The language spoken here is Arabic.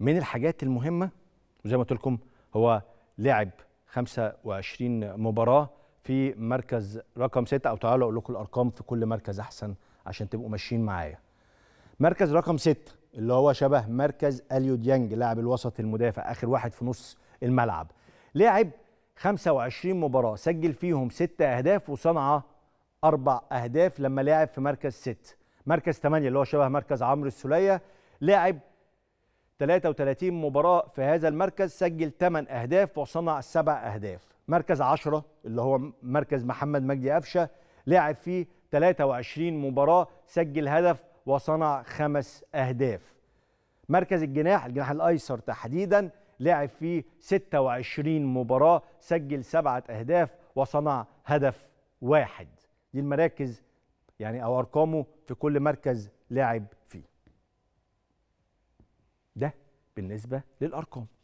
من الحاجات المهمه وزي ما قلت لكم هو لعب 25 مباراه في مركز رقم 6 او تعالوا اقول لكم الارقام في كل مركز احسن عشان تبقوا ماشيين معايا مركز رقم 6 اللي هو شبه مركز اليو ديانج لاعب الوسط المدافع اخر واحد في نص الملعب لعب 25 مباراه سجل فيهم 6 اهداف وصنع اربع اهداف لما لعب في مركز 6 مركز 8 اللي هو شبه مركز عمرو السوليه لعب 33 مباراة في هذا المركز سجل 8 أهداف وصنع 7 أهداف مركز 10 اللي هو مركز محمد مجدي قفشة لعب فيه 23 مباراة سجل هدف وصنع 5 أهداف مركز الجناح الجناح الأيسر تحديدا لعب فيه 26 مباراة سجل 7 أهداف وصنع هدف واحد دي المراكز يعني أو أرقامه في كل مركز لعب فيه بالنسبه للارقام